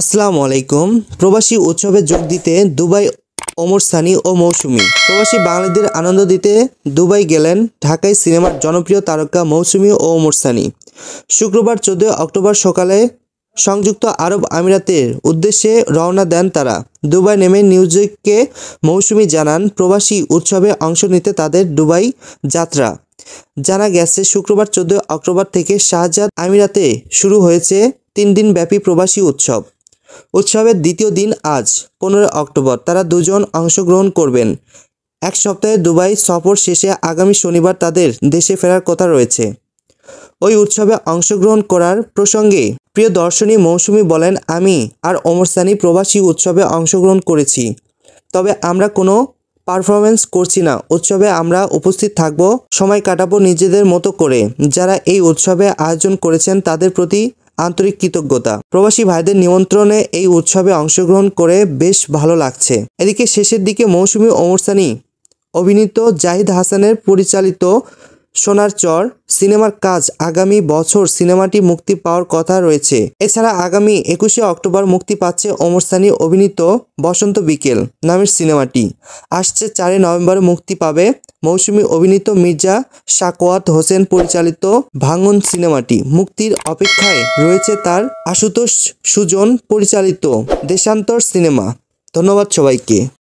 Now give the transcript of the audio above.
আসসালামু আলাইকুম প্রবাসী উৎসবে যোগ দিতে দুবাই অমর সানি ও মৌসুমি প্রবাসী বাঙালিদের আনন্দ দিতে দুবাই গেলেন ঢাকায় সিনেমার জনপ্রিয় তারকা মৌসুমি ও অমর সানি শুক্রবার চোদ্দই অক্টোবর সকালে সংযুক্ত আরব আমিরাতের উদ্দেশ্যে রওনা দেন তারা দুবাই নেমে নিউজকে মৌসুমি জানান প্রবাসী উৎসবে অংশ নিতে তাদের দুবাই যাত্রা জানা গেছে শুক্রবার চোদ্দই অক্টোবর থেকে শাহজাদ আমিরাতে শুরু হয়েছে তিন দিনব্যাপী প্রবাসী উৎসব উৎসবের দ্বিতীয় দিন আজ পনেরো অক্টোবর তারা দুজন অংশগ্রহণ করবেন এক সপ্তাহে দুবাই সফর শেষে আগামী শনিবার তাদের দেশে ফেরার কথা রয়েছে ওই উৎসবে অংশগ্রহণ করার প্রসঙ্গে প্রিয় দর্শনী মৌসুমি বলেন আমি আর অমর সানি প্রবাসী উৎসবে অংশগ্রহণ করেছি তবে আমরা কোনো পারফরমেন্স করছি না উৎসবে আমরা উপস্থিত থাকব সময় কাটাবো নিজেদের মতো করে যারা এই উৎসবে আয়োজন করেছেন তাদের প্রতি আন্তরিক কৃতজ্ঞতা প্রবাসী ভাইদের নিমন্ত্রণে এই উৎসবে অংশগ্রহণ করে বেশ ভালো লাগছে এদিকে শেষের দিকে মৌসুমি অমরসানি অভিনীত জাহিদ হাসানের পরিচালিত সোনার চর সিনেমার কাজ আগামী বছর সিনেমাটি মুক্তি পাওয়ার কথা রয়েছে এছাড়া আগামী একুশে অক্টোবর মুক্তি পাচ্ছে অমর সানি অভিনীত বসন্ত বিকেল নামের সিনেমাটি আসছে চারে নভেম্বর মুক্তি পাবে মৌসুমি অভিনীত মির্জা শাকওয়াত হোসেন পরিচালিত ভাঙন সিনেমাটি মুক্তির অপেক্ষায় রয়েছে তার আশুতোষ সুজন পরিচালিত দেশান্তর সিনেমা ধন্যবাদ সবাইকে